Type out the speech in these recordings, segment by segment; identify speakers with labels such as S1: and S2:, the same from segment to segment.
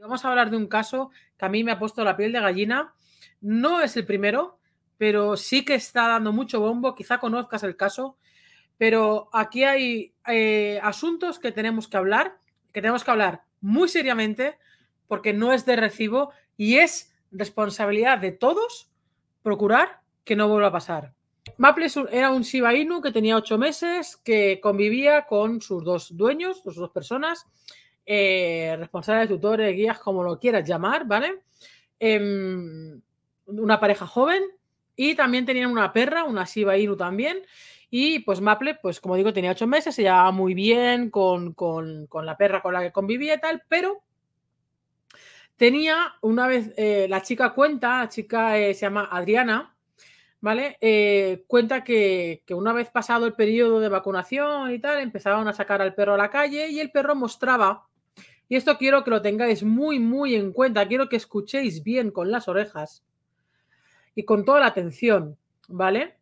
S1: vamos a hablar de un caso que a mí me ha puesto la piel de gallina. No es el primero, pero sí que está dando mucho bombo. Quizá conozcas el caso, pero aquí hay eh, asuntos que tenemos que hablar, que tenemos que hablar muy seriamente, porque no es de recibo y es responsabilidad de todos procurar que no vuelva a pasar. Maple era un Shiba Inu que tenía ocho meses, que convivía con sus dos dueños, sus dos personas, eh, responsable de tutores, guías, como lo quieras llamar, ¿vale? Em, una pareja joven y también tenían una perra, una Shiba Inu también. Y pues Maple, pues como digo, tenía ocho meses, se llevaba muy bien con, la perra con la que convivía y tal, pero tenía una vez, eh, la chica cuenta, la chica eh, se llama Adriana, ¿vale? cuenta que, que, una vez pasado el periodo de vacunación y tal, empezaban a sacar al perro a la calle y el perro mostraba y esto quiero que lo tengáis muy, muy en cuenta. Quiero que escuchéis bien con las orejas y con toda la atención, ¿vale?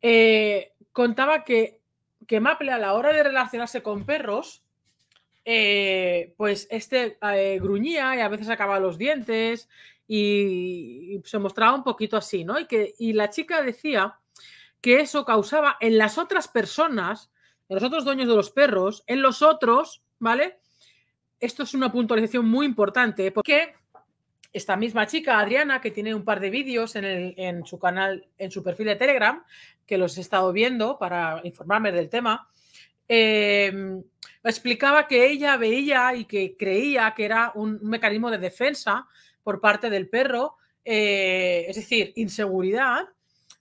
S1: Eh, contaba que, que Maple a la hora de relacionarse con perros, eh, pues este eh, gruñía y a veces acababa los dientes y, se mostraba un poquito así, ¿no? Y, que, y la chica decía que eso causaba en las otras personas, en los otros dueños de los perros, en los otros, ¿vale? esto es una puntualización muy importante porque esta misma chica, Adriana, que tiene un par de vídeos en, su canal, en su perfil de Telegram, que los he estado viendo para informarme del tema, em, explicaba que ella veía y que creía que era un, mecanismo de defensa por parte del perro, eh, es decir, inseguridad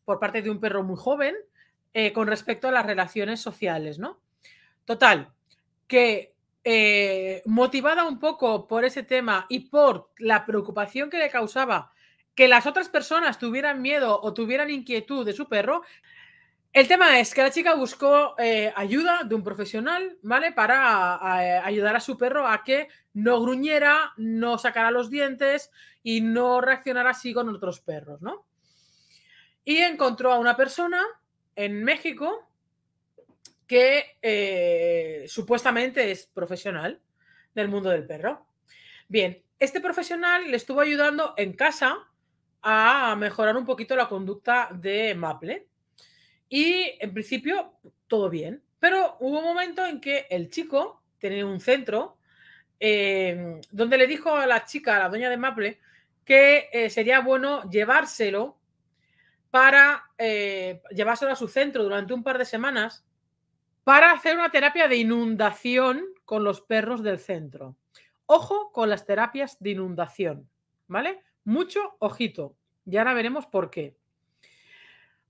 S1: por parte de un perro muy joven eh, con respecto a las relaciones sociales, ¿no? Total, que eh, motivada un poco por ese tema y por la preocupación que le causaba que las otras personas tuvieran miedo o tuvieran inquietud de su perro, el tema es que la chica buscó eh, ayuda de un profesional, ¿vale? Para eh, ayudar a su perro a que no gruñera, no sacara los dientes y no reaccionara así con otros perros, ¿no? Y encontró a una persona en México que supuestamente es profesional del mundo del perro. Bien, este profesional le estuvo ayudando en casa a mejorar un poquito la conducta de Maple. Y en principio todo bien, pero hubo un momento en que el chico tenía un centro em, donde le dijo a la chica, a la doña de Maple, que eh, sería bueno llevárselo para eh, llevárselo a su centro durante un par de semanas para hacer una terapia de inundación con los perros del centro. Ojo con las terapias de inundación, ¿vale? Mucho ojito. Y ahora veremos por qué.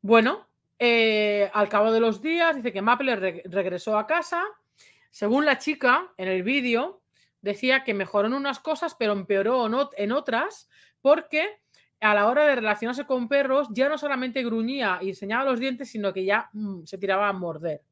S1: Bueno, eh, al cabo de los días dice que Maple regresó a casa. Según la chica en el vídeo, decía que mejoró en unas cosas, pero empeoró en otras, porque a la hora de relacionarse con perros ya no solamente gruñía y enseñaba los dientes, sino que ya mm, se tiraba a morder.